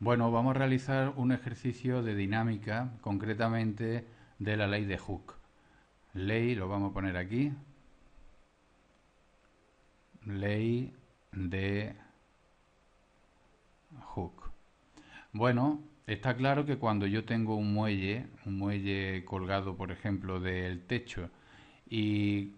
Bueno, vamos a realizar un ejercicio de dinámica, concretamente de la ley de Hooke. Ley, lo vamos a poner aquí. Ley de Hooke. Bueno, está claro que cuando yo tengo un muelle, un muelle colgado, por ejemplo, del techo, y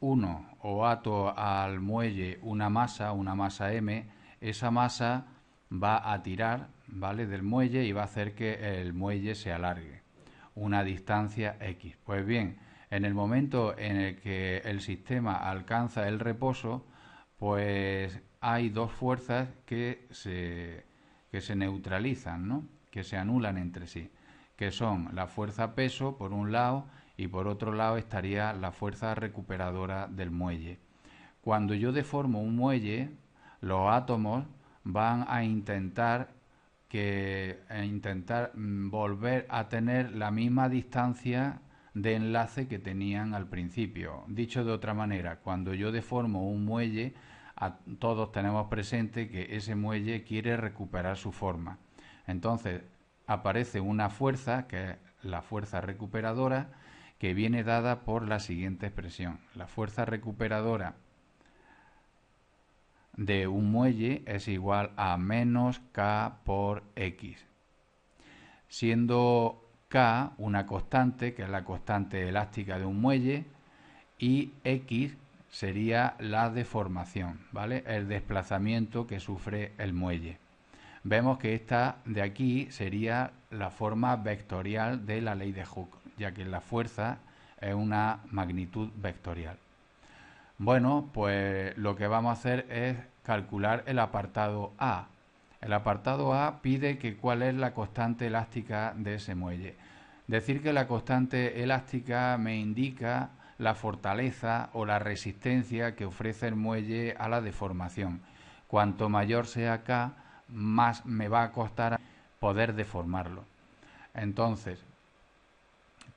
uno o ato al muelle una masa, una masa m, esa masa va a tirar ¿vale? del muelle y va a hacer que el muelle se alargue una distancia X. Pues bien, en el momento en el que el sistema alcanza el reposo, pues hay dos fuerzas que se, que se neutralizan, ¿no? que se anulan entre sí, que son la fuerza peso por un lado y por otro lado estaría la fuerza recuperadora del muelle. Cuando yo deformo un muelle, los átomos van a intentar que intentar mm, volver a tener la misma distancia de enlace que tenían al principio. Dicho de otra manera, cuando yo deformo un muelle, todos tenemos presente que ese muelle quiere recuperar su forma. Entonces aparece una fuerza, que es la fuerza recuperadora, que viene dada por la siguiente expresión. La fuerza recuperadora de un muelle es igual a menos K por X, siendo K una constante, que es la constante elástica de un muelle, y X sería la deformación, ¿vale? El desplazamiento que sufre el muelle. Vemos que esta de aquí sería la forma vectorial de la ley de Hooke, ya que la fuerza es una magnitud vectorial. Bueno, pues lo que vamos a hacer es calcular el apartado A. El apartado A pide que cuál es la constante elástica de ese muelle. Decir que la constante elástica me indica la fortaleza o la resistencia que ofrece el muelle a la deformación. Cuanto mayor sea K, más me va a costar poder deformarlo. Entonces,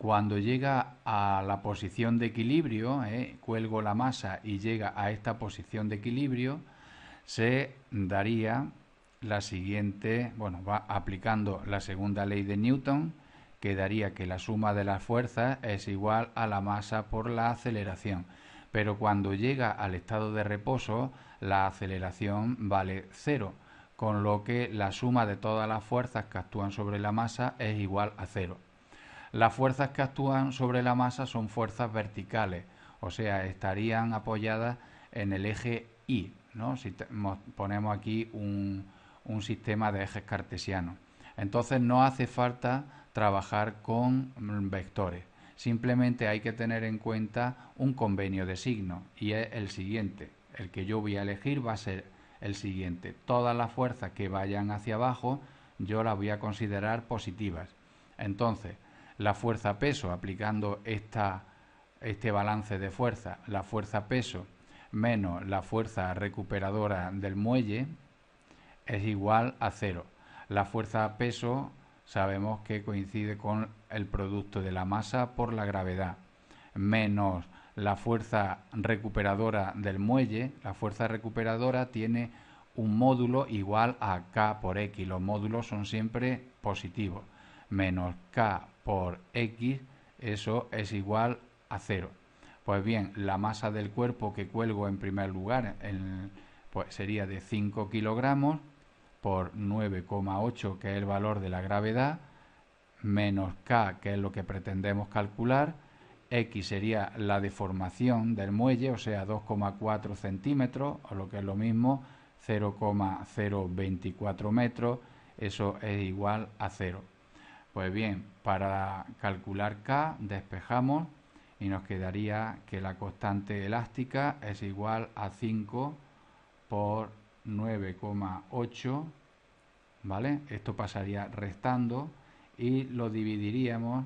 cuando llega a la posición de equilibrio, ¿eh? cuelgo la masa y llega a esta posición de equilibrio, se daría la siguiente, bueno, va aplicando la segunda ley de Newton, que daría que la suma de las fuerzas es igual a la masa por la aceleración. Pero cuando llega al estado de reposo, la aceleración vale cero, con lo que la suma de todas las fuerzas que actúan sobre la masa es igual a cero. Las fuerzas que actúan sobre la masa son fuerzas verticales, o sea, estarían apoyadas en el eje Y. ¿no? Si ponemos aquí un, sistema de ejes cartesianos. Entonces no hace falta trabajar con vectores. Simplemente hay que tener en cuenta un convenio de signo y es el siguiente. El que yo voy a elegir va a ser el siguiente. Todas las fuerzas que vayan hacia abajo yo las voy a considerar positivas. Entonces, la fuerza-peso, aplicando este balance de fuerza, la fuerza-peso menos la fuerza recuperadora del muelle es igual a cero. La fuerza-peso sabemos que coincide con el producto de la masa por la gravedad, menos la fuerza recuperadora del muelle, la fuerza recuperadora tiene un módulo igual a K por X. Los módulos son siempre positivos menos k por x, eso es igual a 0. Pues bien, la masa del cuerpo que cuelgo en primer lugar pues sería de 5 kilogramos por 9,8, que es el valor de la gravedad, menos k, que es lo que pretendemos calcular, X sería la deformación del muelle, o sea, 2,4 centímetros, o lo que es lo mismo, 0,024 metros, eso es igual a cero. Pues bien, para calcular K despejamos y nos quedaría que la constante elástica es igual a 5 por 9,8, ¿vale? Esto pasaría restando y lo dividiríamos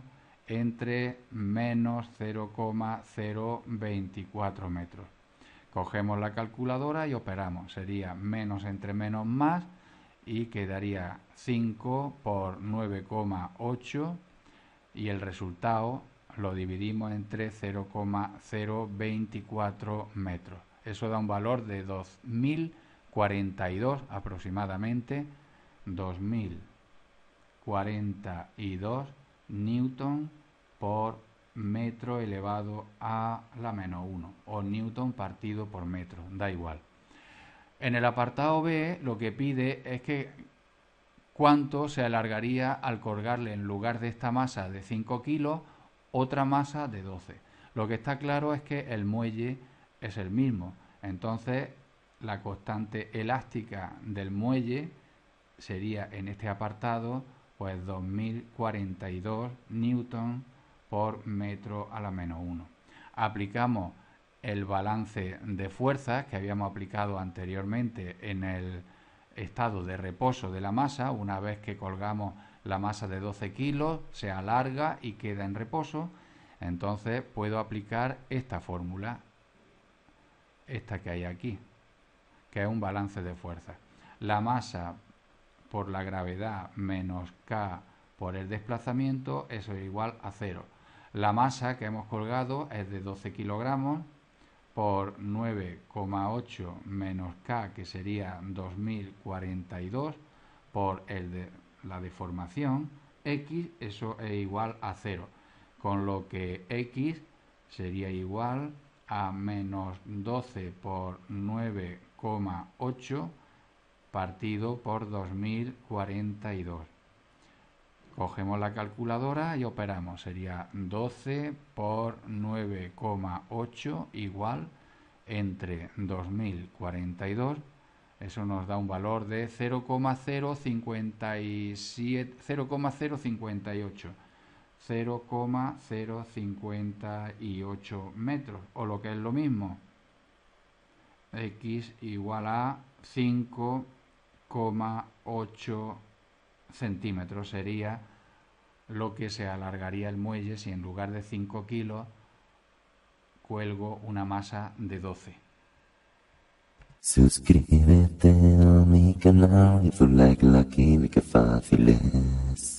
entre menos 0,024 metros. Cogemos la calculadora y operamos. Sería menos entre menos más y quedaría 5 por 9,8 y el resultado lo dividimos entre 0,024 metros. Eso da un valor de 2042 aproximadamente, 2042 newton por metro elevado a la menos 1 o newton partido por metro, da igual. En el apartado B lo que pide es que cuánto se alargaría al colgarle en lugar de esta masa de 5 kilos otra masa de 12. Lo que está claro es que el muelle es el mismo. Entonces la constante elástica del muelle sería en este apartado pues 2042 newton por metro a la menos 1. Aplicamos el balance de fuerzas que habíamos aplicado anteriormente en el estado de reposo de la masa. Una vez que colgamos la masa de 12 kilos, se alarga y queda en reposo. Entonces puedo aplicar esta fórmula, esta que hay aquí, que es un balance de fuerzas. La masa por la gravedad menos K por el desplazamiento, es igual a cero. La masa que hemos colgado es de 12 kilogramos por 9,8 menos k, que sería 2042, por el de, la deformación, x eso es igual a 0, con lo que x sería igual a menos 12 por 9,8 partido por 2042. Cogemos la calculadora y operamos. Sería 12 por 9,8 igual entre 2042. Eso nos da un valor de 0,058. 0,058 metros o lo que es lo mismo x igual a 5,8 centímetros sería lo que se alargaría el muelle si en lugar de 5 kilos cuelgo una masa de 12. Suscríbete a mi canal y